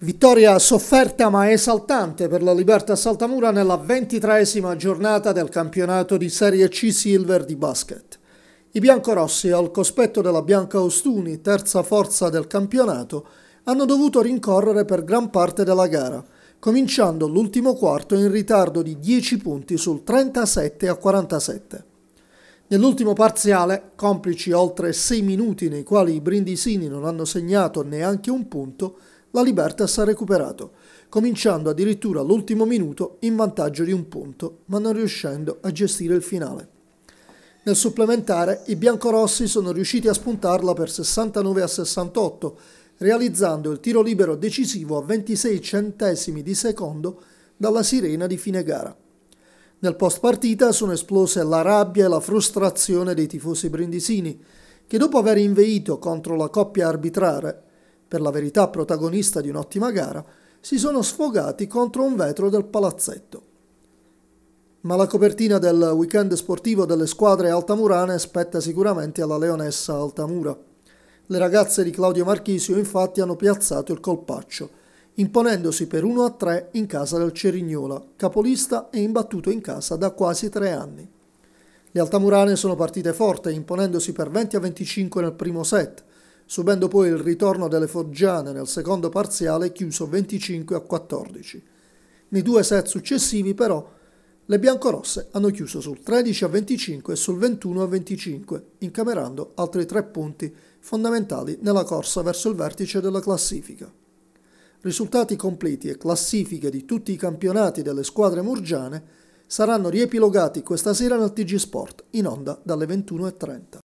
Vittoria sofferta ma esaltante per la Libertà Saltamura nella ventitresima giornata del campionato di Serie C Silver di basket. I biancorossi, al cospetto della Bianca Ostuni, terza forza del campionato, hanno dovuto rincorrere per gran parte della gara, cominciando l'ultimo quarto in ritardo di 10 punti sul 37 a 47. Nell'ultimo parziale, complici oltre 6 minuti nei quali i brindisini non hanno segnato neanche un punto, la Libertas ha recuperato, cominciando addirittura all'ultimo minuto in vantaggio di un punto, ma non riuscendo a gestire il finale. Nel supplementare i biancorossi sono riusciti a spuntarla per 69 a 68, realizzando il tiro libero decisivo a 26 centesimi di secondo dalla sirena di fine gara. Nel post partita sono esplose la rabbia e la frustrazione dei tifosi brindisini, che dopo aver inveito contro la coppia arbitrare per la verità protagonista di un'ottima gara, si sono sfogati contro un vetro del palazzetto. Ma la copertina del weekend sportivo delle squadre altamurane spetta sicuramente alla Leonessa Altamura. Le ragazze di Claudio Marchisio infatti hanno piazzato il colpaccio, imponendosi per 1-3 in casa del Cerignola, capolista e imbattuto in casa da quasi tre anni. Le altamurane sono partite forte, imponendosi per 20-25 nel primo set, subendo poi il ritorno delle Foggiane nel secondo parziale chiuso 25 a 14. Nei due set successivi però le biancorosse hanno chiuso sul 13 a 25 e sul 21 a 25, incamerando altri tre punti fondamentali nella corsa verso il vertice della classifica. Risultati completi e classifiche di tutti i campionati delle squadre murgiane saranno riepilogati questa sera nel TG Sport in onda dalle 21.30.